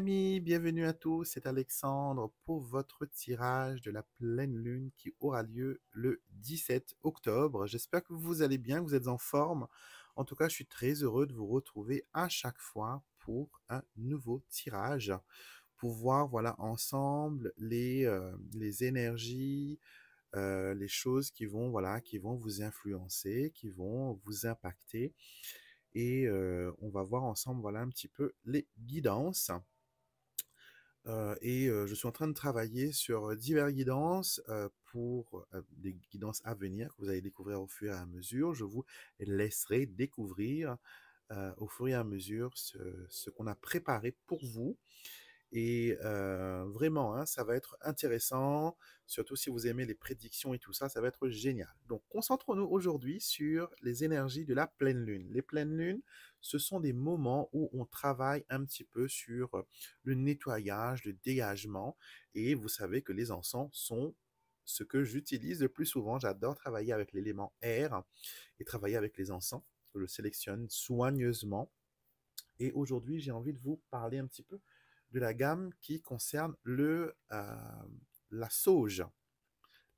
amis, bienvenue à tous, c'est Alexandre pour votre tirage de la pleine lune qui aura lieu le 17 octobre. J'espère que vous allez bien, que vous êtes en forme. En tout cas, je suis très heureux de vous retrouver à chaque fois pour un nouveau tirage, pour voir voilà, ensemble les, euh, les énergies, euh, les choses qui vont, voilà, qui vont vous influencer, qui vont vous impacter et euh, on va voir ensemble voilà un petit peu les guidances et je suis en train de travailler sur diverses guidances pour des guidances à venir que vous allez découvrir au fur et à mesure. Je vous laisserai découvrir au fur et à mesure ce, ce qu'on a préparé pour vous. Et euh, vraiment, hein, ça va être intéressant, surtout si vous aimez les prédictions et tout ça, ça va être génial. Donc, concentrons-nous aujourd'hui sur les énergies de la pleine lune. Les pleines lunes, ce sont des moments où on travaille un petit peu sur euh, le nettoyage, le dégagement. Et vous savez que les encens sont ce que j'utilise le plus souvent. J'adore travailler avec l'élément air et travailler avec les encens. Je le sélectionne soigneusement. Et aujourd'hui, j'ai envie de vous parler un petit peu de la gamme qui concerne le, euh, la sauge.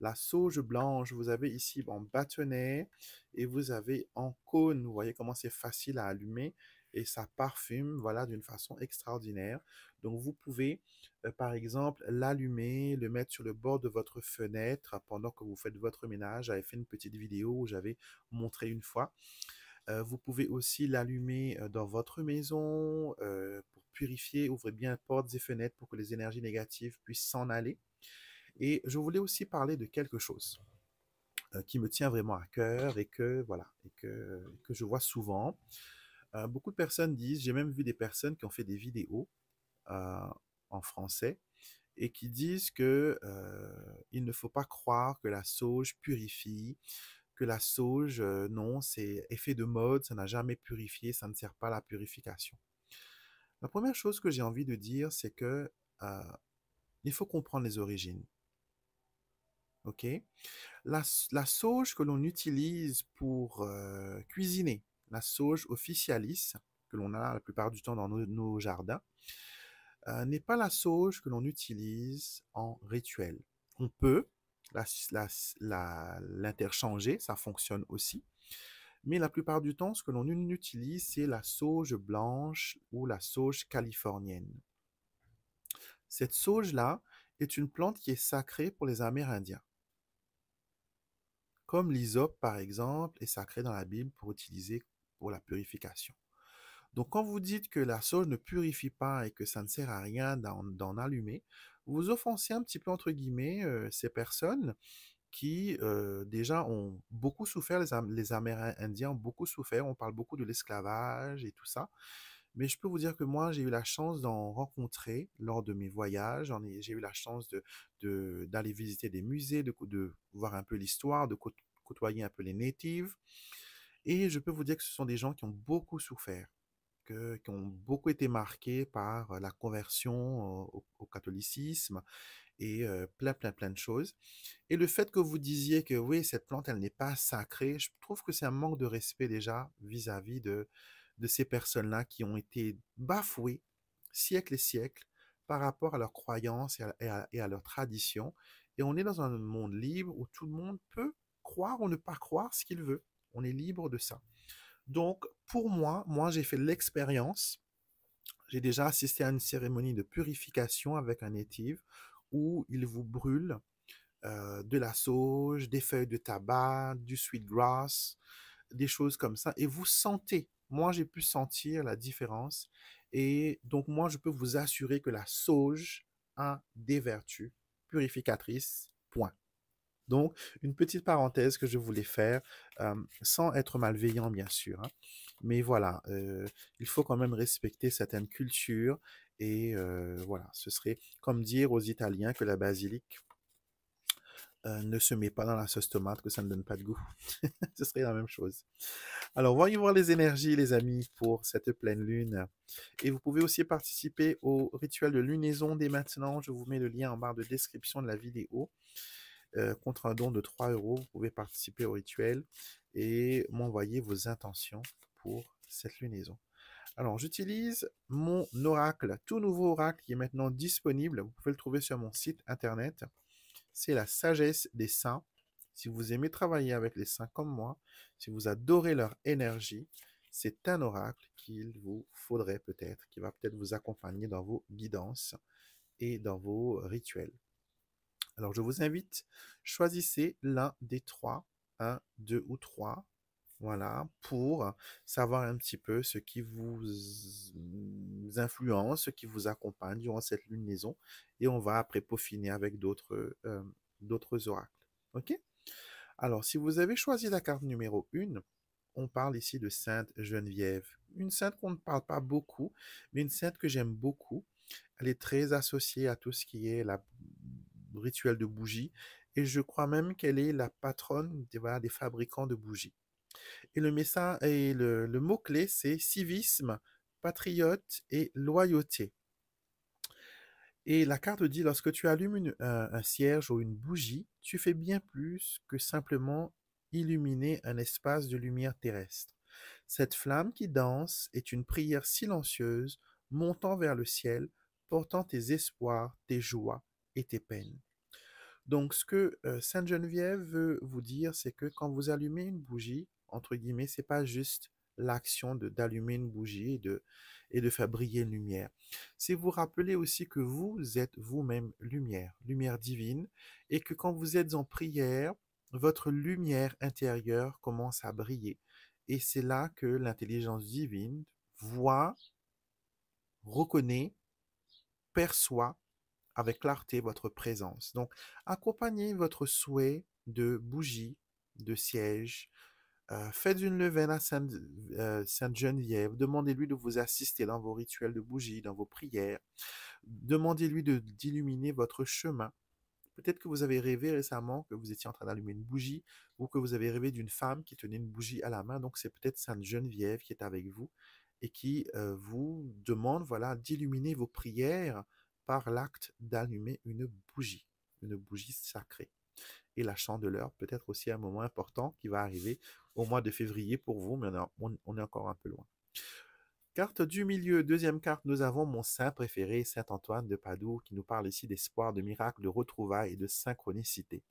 La sauge blanche, vous avez ici en bâtonnet et vous avez en cône. Vous voyez comment c'est facile à allumer et ça parfume, voilà, d'une façon extraordinaire. Donc, vous pouvez, euh, par exemple, l'allumer, le mettre sur le bord de votre fenêtre pendant que vous faites votre ménage. J'avais fait une petite vidéo où j'avais montré une fois vous pouvez aussi l'allumer dans votre maison pour purifier. Ouvrez bien portes et fenêtres pour que les énergies négatives puissent s'en aller. Et je voulais aussi parler de quelque chose qui me tient vraiment à cœur et que voilà et que, que je vois souvent. beaucoup de personnes disent, j'ai même vu des personnes qui ont fait des vidéos en français et qui disent que il ne faut pas croire que la sauge purifie, la sauge, non, c'est effet de mode, ça n'a jamais purifié, ça ne sert pas à la purification. La première chose que j'ai envie de dire, c'est que il faut comprendre les origines. OK La, sauge que l'on utilise pour cuisiner, la sauge officialis, que l'on a la plupart du temps dans nos, jardins, n'est pas la sauge que l'on utilise en rituel. On peut, l'interchanger, ça fonctionne aussi. Mais la plupart du temps, ce que l'on utilise, c'est la sauge blanche ou la sauge californienne. Cette sauge-là est une plante qui est sacrée pour les Amérindiens. Comme l'hysope, par exemple, est sacrée dans la Bible pour utiliser pour la purification. Donc, quand vous dites que la sauge ne purifie pas et que ça ne sert à rien d'en allumer, vous offensez un petit peu, entre guillemets, ces personnes qui déjà ont beaucoup souffert, les, Amérindiens ont beaucoup souffert, on parle beaucoup de l'esclavage et tout ça. Mais je peux vous dire que moi, j'ai eu la chance d'en rencontrer lors de mes voyages. J'ai eu la chance d'aller visiter des musées, de, de voir un peu l'histoire, de côtoyer un peu les natives. Et je peux vous dire que ce sont des gens qui ont beaucoup souffert qui ont beaucoup été marqués par la conversion au, catholicisme et plein, plein, plein de choses. Et le fait que vous disiez que oui, cette plante, elle n'est pas sacrée, je trouve que c'est un manque de respect déjà vis-à-vis de, de ces personnes-là qui ont été bafouées siècles et siècles par rapport à leurs croyances et à, leur tradition. et à leurs traditions. Et on est dans un monde libre où tout le monde peut croire ou ne pas croire ce qu'il veut. On est libre de ça. Donc, pour moi, moi, j'ai fait l'expérience. J'ai déjà assisté à une cérémonie de purification avec un native où il vous brûle euh, de la sauge, des feuilles de tabac, du sweet grass, des choses comme ça. Et vous sentez, moi j'ai pu sentir la différence. Et donc moi je peux vous assurer que la sauge a des vertus purificatrices. Point. Donc, une petite parenthèse que je voulais faire, sans être malveillant, bien sûr. Hein, mais voilà, il faut quand même respecter certaines cultures. Et voilà, ce serait comme dire aux Italiens que la basilique ne se met pas dans la sauce tomate, que ça ne donne pas de goût. ce serait la même chose. Alors, voyons voir les énergies, les amis, pour cette pleine lune. Et vous pouvez aussi participer au rituel de lunaison dès maintenant. Je vous mets le lien en barre de description de la vidéo. Euh, contre un don de 3 euros, vous pouvez participer au rituel et m'envoyer vos intentions pour cette lunaison. Alors, j'utilise mon oracle, tout nouveau oracle qui est maintenant disponible. Vous pouvez le trouver sur mon site internet. C'est la sagesse des saints. Si vous aimez travailler avec les saints comme moi, si vous adorez leur énergie, c'est un oracle qu'il vous faudrait peut-être, qui va peut-être vous accompagner dans vos guidances et dans vos rituels. Alors je vous invite, choisissez l'un des trois, un, deux ou trois, voilà, pour savoir un petit peu ce qui vous influence, ce qui vous accompagne durant cette lunaison, et on va après peaufiner avec d'autres euh, oracles. Ok Alors, si vous avez choisi la carte numéro 1, on parle ici de Sainte Geneviève. Une sainte qu'on ne parle pas beaucoup, mais une sainte que j'aime beaucoup. Elle est très associée à tout ce qui est la rituel de bougie, Et je crois même qu'elle est la patronne des, fabricants de bougies. Et le message et le, mot-clé, c'est civisme, patriote et loyauté. Et la carte dit, lorsque tu allumes un, cierge ou une bougie, tu fais bien plus que simplement illuminer un espace de lumière terrestre. Cette flamme qui danse est une prière silencieuse, montant vers le ciel, portant tes espoirs, tes joies, et tes Donc, ce que euh, Sainte-Geneviève veut vous dire, c'est que quand vous allumez une bougie, entre guillemets, c'est pas juste l'action d'allumer une bougie et de, et de faire briller une lumière. C'est vous rappeler aussi que vous êtes vous-même lumière, lumière divine, et que quand vous êtes en prière, votre lumière intérieure commence à briller. Et c'est là que l'intelligence divine voit, reconnaît, perçoit avec clarté votre présence. Donc, accompagnez votre souhait de bougie, de siège. Euh, faites une levaine à euh, Sainte, Geneviève. Demandez-lui de vous assister dans vos rituels de bougie, dans vos prières. Demandez-lui de, d'illuminer votre chemin. Peut-être que vous avez rêvé récemment que vous étiez en train d'allumer une bougie ou que vous avez rêvé d'une femme qui tenait une bougie à la main. Donc, c'est peut-être Sainte Geneviève qui est avec vous et qui euh, vous demande, voilà, d'illuminer vos prières par l'acte d'allumer une bougie, une bougie sacrée. Et la chandeleur peut être aussi un moment important qui va arriver au mois de février pour vous, mais on, on est encore un peu loin. Carte du milieu, deuxième carte, nous avons mon saint préféré, Saint Antoine de Padoue, qui nous parle ici d'espoir, de miracle, de retrouvailles et de synchronicité.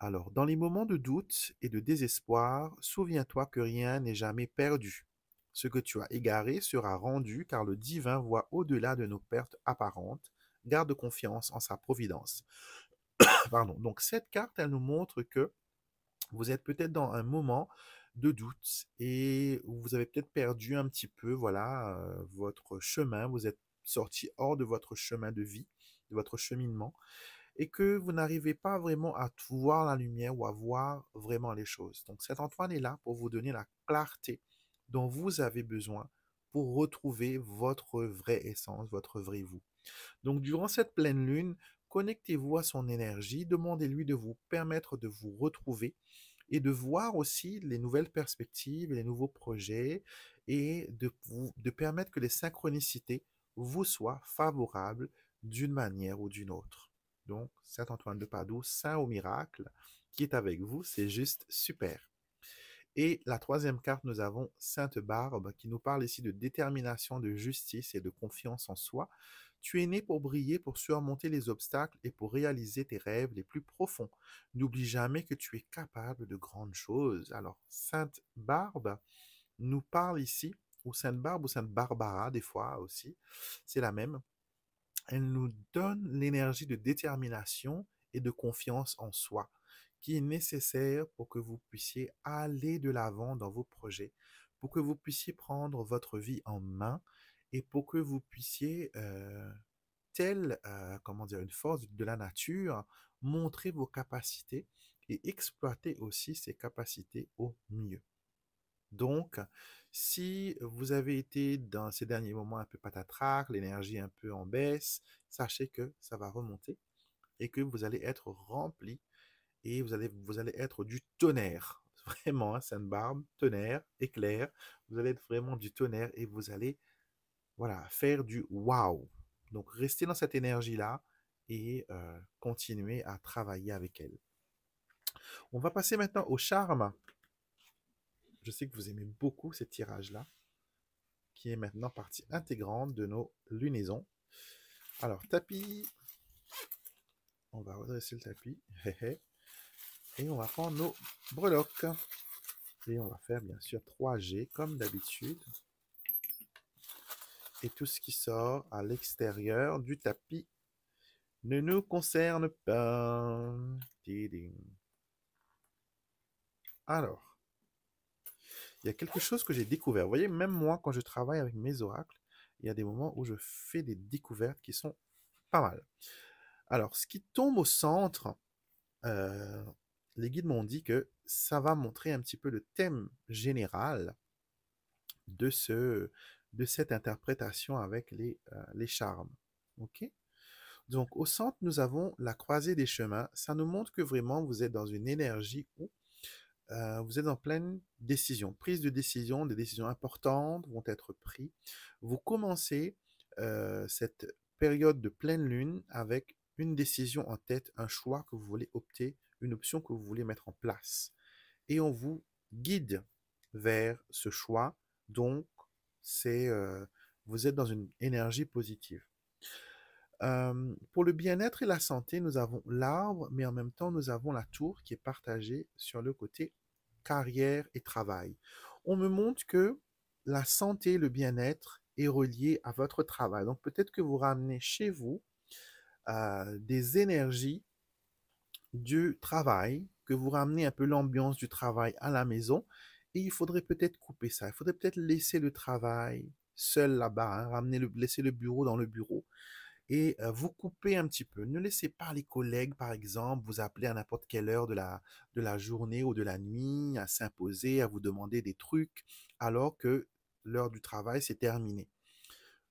Alors, dans les moments de doute et de désespoir, souviens-toi que rien n'est jamais perdu. Ce que tu as égaré sera rendu car le divin voit au-delà de nos pertes apparentes. Garde confiance en sa providence. Pardon. Donc cette carte, elle nous montre que vous êtes peut-être dans un moment de doute et vous avez peut-être perdu un petit peu, voilà, euh, votre chemin. Vous êtes sorti hors de votre chemin de vie, de votre cheminement et que vous n'arrivez pas vraiment à voir la lumière ou à voir vraiment les choses. Donc cet Antoine est là pour vous donner la clarté dont vous avez besoin pour retrouver votre vraie essence, votre vrai vous. Donc durant cette pleine lune, connectez-vous à son énergie, demandez-lui de vous permettre de vous retrouver et de voir aussi les nouvelles perspectives, les nouveaux projets et de, de permettre que les synchronicités vous soient favorables d'une manière ou d'une autre. Donc, Saint Antoine de Padoue, Saint au miracle, qui est avec vous, c'est juste super. Et la troisième carte, nous avons Sainte Barbe qui nous parle ici de détermination, de justice et de confiance en soi. Tu es né pour briller, pour surmonter les obstacles et pour réaliser tes rêves les plus profonds. N'oublie jamais que tu es capable de grandes choses. Alors, Sainte Barbe nous parle ici, ou Sainte Barbe ou Sainte Barbara des fois aussi, c'est la même. Elle nous donne l'énergie de détermination et de confiance en soi qui est nécessaire pour que vous puissiez aller de l'avant dans vos projets, pour que vous puissiez prendre votre vie en main et pour que vous puissiez, euh, telle, euh, comment dire, une force de la nature, montrer vos capacités et exploiter aussi ces capacités au mieux. Donc, si vous avez été dans ces derniers moments un peu patatrac, l'énergie un peu en baisse, sachez que ça va remonter et que vous allez être rempli et vous allez, vous allez être du tonnerre. Vraiment, saint hein, barbe tonnerre, éclair. Vous allez être vraiment du tonnerre et vous allez voilà, faire du wow. Donc, restez dans cette énergie-là et euh, continuez à travailler avec elle. On va passer maintenant au charme. Je sais que vous aimez beaucoup ce tirage-là, qui est maintenant partie intégrante de nos lunaisons. Alors, tapis. On va redresser le tapis. Et on va prendre nos breloques. Et on va faire bien sûr 3G comme d'habitude. Et tout ce qui sort à l'extérieur du tapis ne nous concerne pas. Alors, il y a quelque chose que j'ai découvert. Vous voyez, même moi, quand je travaille avec mes oracles, il y a des moments où je fais des découvertes qui sont pas mal. Alors, ce qui tombe au centre, euh, les guides m'ont dit que ça va montrer un petit peu le thème général de, ce, de cette interprétation avec les, euh, les charmes. OK? Donc, au centre, nous avons la croisée des chemins. Ça nous montre que vraiment, vous êtes dans une énergie où euh, vous êtes en pleine décision. Prise de décision, des décisions importantes vont être prises. Vous commencez euh, cette période de pleine lune avec une décision en tête, un choix que vous voulez opter une option que vous voulez mettre en place. Et on vous guide vers ce choix. Donc, c'est euh, vous êtes dans une énergie positive. Euh, pour le bien-être et la santé, nous avons l'arbre, mais en même temps, nous avons la tour qui est partagée sur le côté carrière et travail. On me montre que la santé, le bien-être est relié à votre travail. Donc peut-être que vous ramenez chez vous euh, des énergies du travail, que vous ramenez un peu l'ambiance du travail à la maison. Et il faudrait peut-être couper ça. Il faudrait peut-être laisser le travail seul là-bas, hein, ramener le, laisser le bureau dans le bureau et euh, vous couper un petit peu. Ne laissez pas les collègues, par exemple, vous appeler à n'importe quelle heure de la, de la journée ou de la nuit, à s'imposer, à vous demander des trucs, alors que l'heure du travail s'est terminée.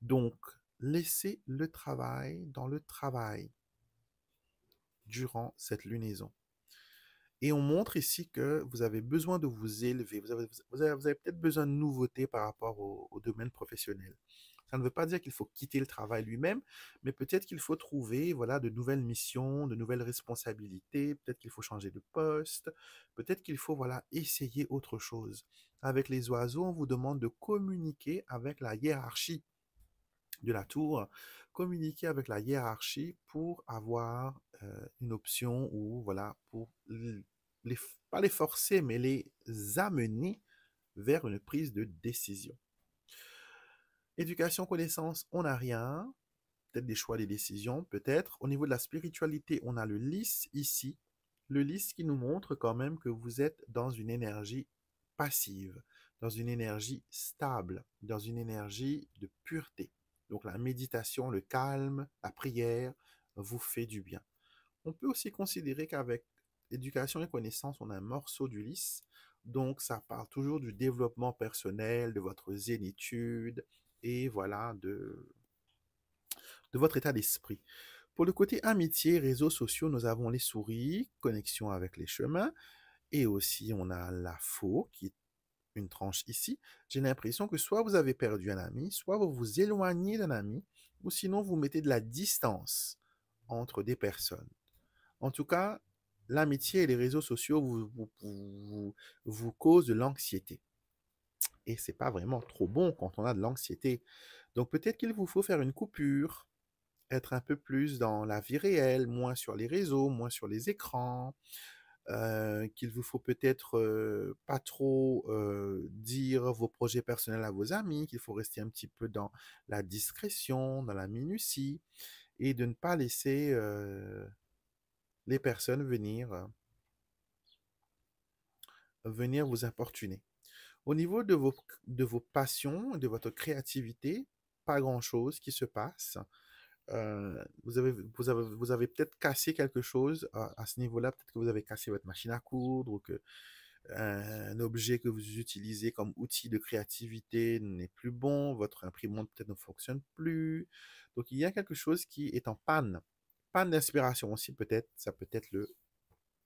Donc, laissez le travail dans le travail durant cette lunaison. Et on montre ici que vous avez besoin de vous élever, vous avez, peut-être besoin de nouveautés par rapport au, au, domaine professionnel. Ça ne veut pas dire qu'il faut quitter le travail lui-même, mais peut-être qu'il faut trouver voilà, de nouvelles missions, de nouvelles responsabilités, peut-être qu'il faut changer de poste, peut-être qu'il faut voilà, essayer autre chose. Avec les oiseaux, on vous demande de communiquer avec la hiérarchie de la tour, euh, communiquer avec la hiérarchie pour avoir euh, une option ou voilà, pour les, pas les forcer, mais les amener vers une prise de décision. Éducation, connaissance, on n'a rien. Peut-être des choix, des décisions, peut-être. Au niveau de la spiritualité, on a le lys ici. Le lys qui nous montre quand même que vous êtes dans une énergie passive, dans une énergie stable, dans une énergie de pureté. Donc la méditation, le calme, la prière vous fait du bien. On peut aussi considérer qu'avec éducation et connaissance, on a un morceau du lys. Donc ça parle toujours du développement personnel, de votre zénitude et voilà de, de votre état d'esprit. Pour le côté amitié, réseaux sociaux, nous avons les souris, connexion avec les chemins, et aussi on a la faux qui est une tranche ici, j'ai l'impression que soit vous avez perdu un ami, soit vous vous éloignez d'un ami, ou sinon vous mettez de la distance entre des personnes. En tout cas, l'amitié et les réseaux sociaux vous, causent de l'anxiété. Et ce n'est pas vraiment trop bon quand on a de l'anxiété. Donc peut-être qu'il vous faut faire une coupure, être un peu plus dans la vie réelle, moins sur les réseaux, moins sur les écrans, euh, qu'il vous faut peut-être euh, pas trop euh, dire vos projets personnels à vos amis, qu'il faut rester un petit peu dans la discrétion, dans la minutie, et de ne pas laisser les personnes venir, venir vous importuner. Au niveau de vos, de vos passions, de votre créativité, pas grand-chose qui se passe. Euh, vous avez, vous avez, peut-être cassé quelque chose à, ce niveau-là. Peut-être que vous avez cassé votre machine à coudre ou que euh, un objet que vous utilisez comme outil de créativité n'est plus bon, votre imprimante peut-être ne fonctionne plus. Donc il y a quelque chose qui est en panne. Panne d'inspiration aussi peut-être, ça peut être le,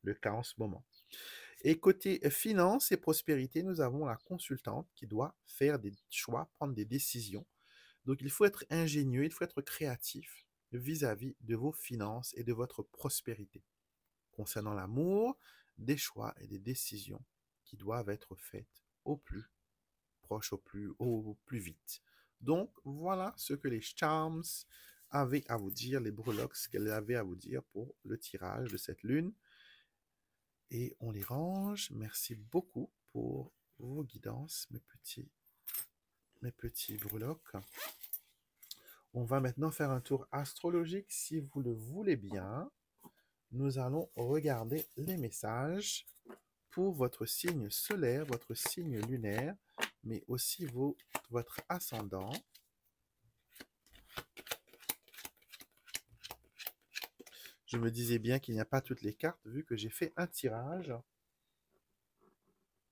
le cas en ce moment. Et côté finance et prospérité, nous avons la consultante qui doit faire des choix, prendre des décisions donc il faut être ingénieux, il faut être créatif vis-à-vis de vos finances et de votre prospérité. Concernant l'amour, des choix et des décisions qui doivent être faites au plus proche, au plus, au plus vite. Donc voilà ce que les charms avaient à vous dire, les breloques, ce qu'elles avaient à vous dire pour le tirage de cette lune. Et on les range. Merci beaucoup pour vos guidances, mes petits petits breloques. On va maintenant faire un tour astrologique, si vous le voulez bien. Nous allons regarder les messages pour votre signe solaire, votre signe lunaire, mais aussi votre ascendant. Je me disais bien qu'il n'y a pas toutes les cartes, vu que j'ai fait un tirage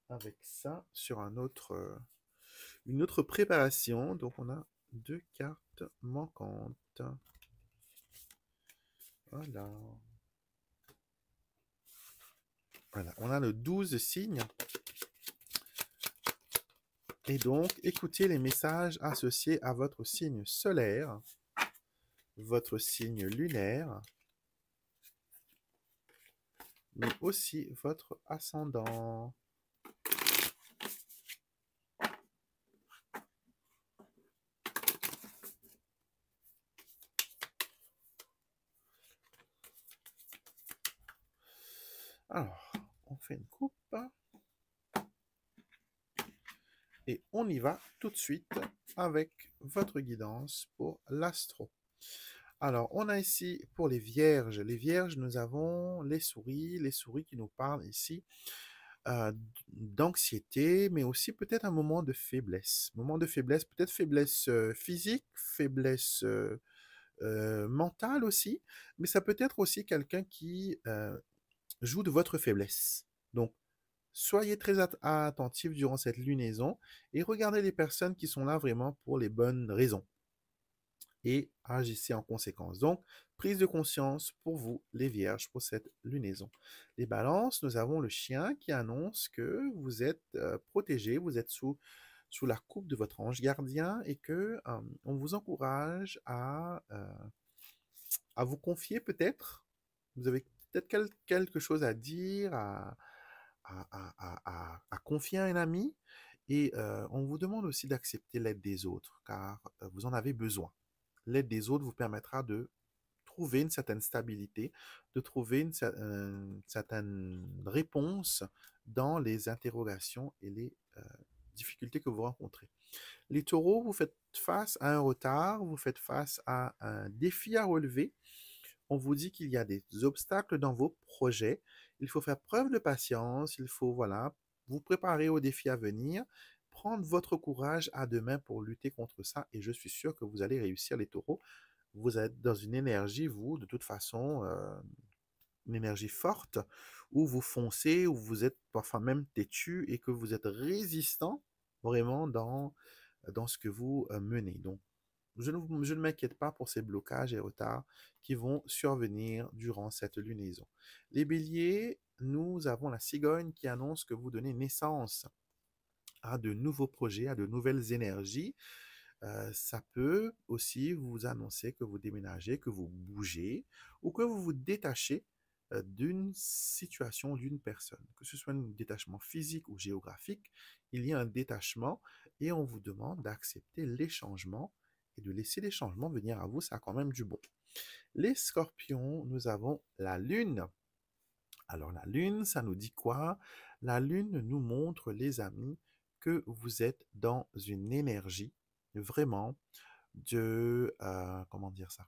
avec ça sur un autre euh, une autre préparation. Donc on a deux cartes manquantes. Voilà. Voilà, on a le 12 signes. Et donc, écoutez les messages associés à votre signe solaire, votre signe lunaire, mais aussi votre ascendant. fait une coupe. Et on y va tout de suite avec votre guidance pour l'astro. Alors, on a ici pour les vierges. Les vierges, nous avons les souris, les souris qui nous parlent ici euh, d'anxiété, mais aussi peut-être un moment de faiblesse. Moment de faiblesse, peut-être faiblesse euh, physique, faiblesse euh, mentale aussi, mais ça peut être aussi quelqu'un qui joue de votre faiblesse. Donc, soyez très attentifs durant cette lunaison et regardez les personnes qui sont là vraiment pour les bonnes raisons. Et agissez en conséquence. Donc, prise de conscience pour vous, les vierges, pour cette lunaison. Les balances, nous avons le chien qui annonce que vous êtes euh, protégé, vous êtes sous, sous la coupe de votre ange gardien et que euh, on vous encourage euh, à, vous confier peut-être. Vous avez peut-être quelque chose à dire, à, à, confier à un ami. Et euh, on vous demande aussi d'accepter l'aide des autres, car euh, vous en avez besoin. L'aide des autres vous permettra de trouver une certaine stabilité, de trouver une, euh, certaine réponse dans les interrogations et les difficultés que vous rencontrez. Les taureaux, vous faites face à un retard, vous faites face à un défi à relever. On vous dit qu'il y a des obstacles dans vos projets, il faut faire preuve de patience, il faut voilà, vous préparer aux défis à venir, prendre votre courage à demain pour lutter contre ça et je suis sûr que vous allez réussir les taureaux. Vous êtes dans une énergie, vous, de toute façon, euh, une énergie forte, où vous foncez, où vous êtes parfois même têtu et que vous êtes résistant vraiment dans, dans ce que vous euh, menez. Donc, je ne, m'inquiète pas pour ces blocages et retards qui vont survenir durant cette lunaison. Les béliers, nous avons la cigogne qui annonce que vous donnez naissance à de nouveaux projets, à de nouvelles énergies. Euh, ça peut aussi vous annoncer que vous déménagez, que vous bougez ou que vous vous détachez euh, d'une situation, d'une personne. Que ce soit un détachement physique ou géographique, il y a un détachement et on vous demande d'accepter les changements et de laisser les changements venir à vous, ça a quand même du bon. Les scorpions, nous avons la lune. Alors la lune, ça nous dit quoi La lune nous montre, les amis, que vous êtes dans une énergie vraiment de... Euh, comment dire ça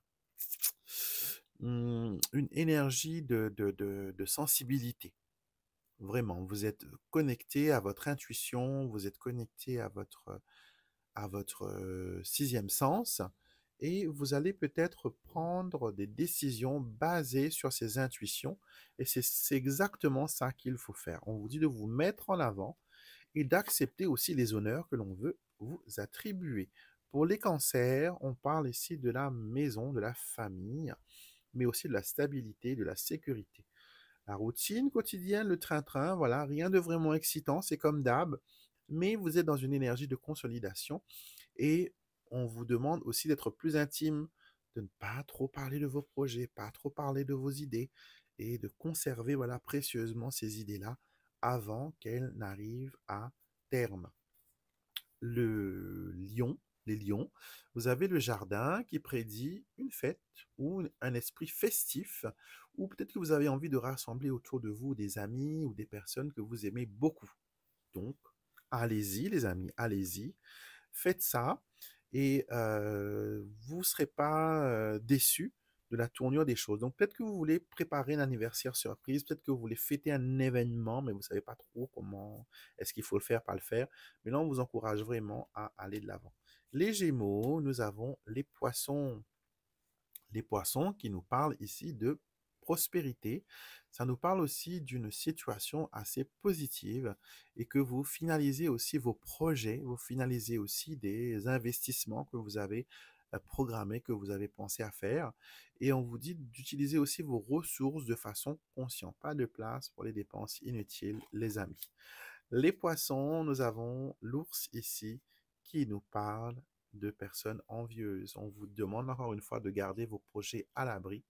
hum, une énergie de, de, de, de, sensibilité. Vraiment, vous êtes connecté à votre intuition, vous êtes connecté à votre à votre sixième sens et vous allez peut-être prendre des décisions basées sur ces intuitions. Et c'est exactement ça qu'il faut faire. On vous dit de vous mettre en avant et d'accepter aussi les honneurs que l'on veut vous attribuer. Pour les cancers, on parle ici de la maison, de la famille, mais aussi de la stabilité, de la sécurité. La routine quotidienne, le train-train, voilà, rien de vraiment excitant, c'est comme d'hab mais vous êtes dans une énergie de consolidation et on vous demande aussi d'être plus intime, de ne pas trop parler de vos projets, pas trop parler de vos idées et de conserver voilà précieusement ces idées-là avant qu'elles n'arrivent à terme. Le lion, les lions, vous avez le jardin qui prédit une fête ou un esprit festif, ou peut-être que vous avez envie de rassembler autour de vous des amis ou des personnes que vous aimez beaucoup. Donc, Allez-y, les amis, allez-y. Faites ça et vous ne serez pas déçus de la tournure des choses. Donc peut-être que vous voulez préparer un anniversaire surprise, peut-être que vous voulez fêter un événement, mais vous ne savez pas trop comment est-ce qu'il faut le faire, pas le faire. Mais là, on vous encourage vraiment à aller de l'avant. Les Gémeaux, nous avons les poissons. Les poissons qui nous parlent ici de prospérité. Ça nous parle aussi d'une situation assez positive et que vous finalisez aussi vos projets, vous finalisez aussi des investissements que vous avez euh, programmés, que vous avez pensé à faire. Et on vous dit d'utiliser aussi vos ressources de façon consciente. Pas de place pour les dépenses inutiles, les amis. Les poissons, nous avons l'ours ici qui nous parle de personnes envieuses. On vous demande encore une fois de garder vos projets à l'abri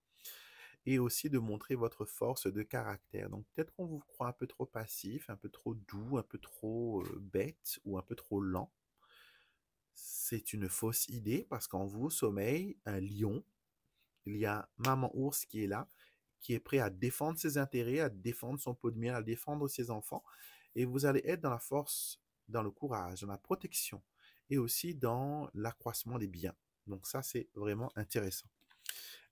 et aussi de montrer votre force de caractère. Donc peut-être qu'on vous croit un peu trop passif, un peu trop doux, un peu trop bête ou un peu trop lent. C'est une fausse idée parce qu'en vous sommeil, un lion. Il y a maman ours qui est là, qui est prêt à défendre ses intérêts, à défendre son pot de miel, à défendre ses enfants. Et vous allez être dans la force, dans le courage, dans la protection et aussi dans l'accroissement des biens. Donc ça, c'est vraiment intéressant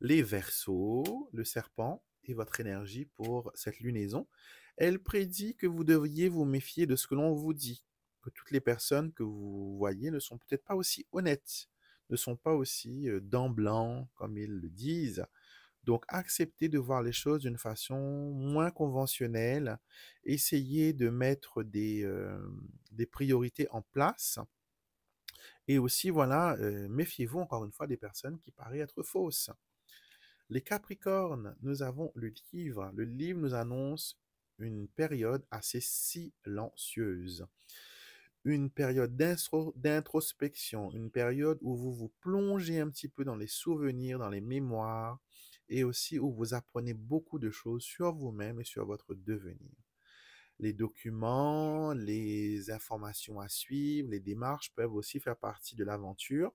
les versos, le serpent et votre énergie pour cette lunaison. Elle prédit que vous devriez vous méfier de ce que l'on vous dit, que toutes les personnes que vous voyez ne sont peut-être pas aussi honnêtes, ne sont pas aussi euh, dents blancs comme ils le disent. Donc, acceptez de voir les choses d'une façon moins conventionnelle. Essayez de mettre des, euh, priorités en place. Et aussi, voilà, euh, méfiez-vous encore une fois des personnes qui paraissent être fausses. Les Capricornes, nous avons le livre. Le livre nous annonce une période assez silencieuse, une période d'introspection, une période où vous vous plongez un petit peu dans les souvenirs, dans les mémoires, et aussi où vous apprenez beaucoup de choses sur vous-même et sur votre devenir. Les documents, les informations à suivre, les démarches peuvent aussi faire partie de l'aventure.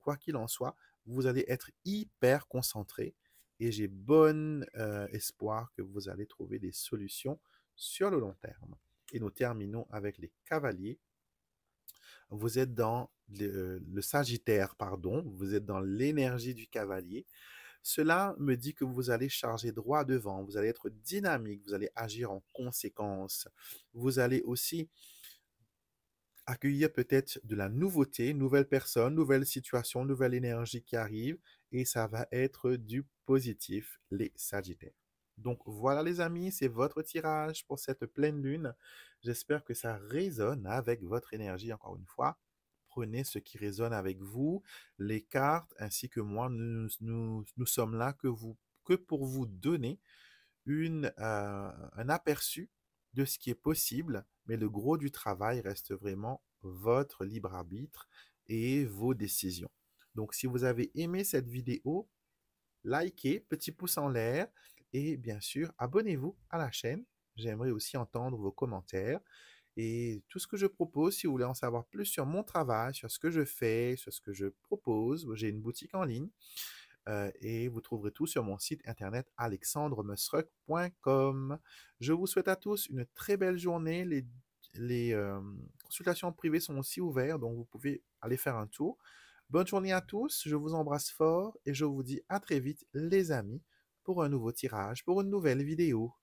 Quoi qu'il en soit, vous allez être hyper concentré et j'ai bon euh, espoir que vous allez trouver des solutions sur le long terme. Et nous terminons avec les cavaliers. Vous êtes dans euh, le Sagittaire, pardon, vous êtes dans l'énergie du cavalier. Cela me dit que vous allez charger droit devant, vous allez être dynamique, vous allez agir en conséquence. Vous allez aussi accueillir peut-être de la nouveauté, nouvelle personne, nouvelle situation, nouvelle énergie qui arrive et ça va être du positif, les Sagittaires. Donc voilà les amis, c'est votre tirage pour cette pleine lune. J'espère que ça résonne avec votre énergie encore une fois. Prenez ce qui résonne avec vous. Les cartes ainsi que moi, nous, nous, sommes là que, vous, que pour vous donner une, euh, un aperçu de ce qui est possible, mais le gros du travail reste vraiment votre libre arbitre et vos décisions. Donc, si vous avez aimé cette vidéo, likez, petit pouce en l'air et bien sûr, abonnez-vous à la chaîne. J'aimerais aussi entendre vos commentaires. Et tout ce que je propose, si vous voulez en savoir plus sur mon travail, sur ce que je fais, sur ce que je propose, j'ai une boutique en ligne. Euh, et vous trouverez tout sur mon site internet alexandremusruck.com Je vous souhaite à tous une très belle journée. Les, euh, consultations privées sont aussi ouvertes, donc vous pouvez aller faire un tour. Bonne journée à tous, je vous embrasse fort et je vous dis à très vite les amis pour un nouveau tirage, pour une nouvelle vidéo.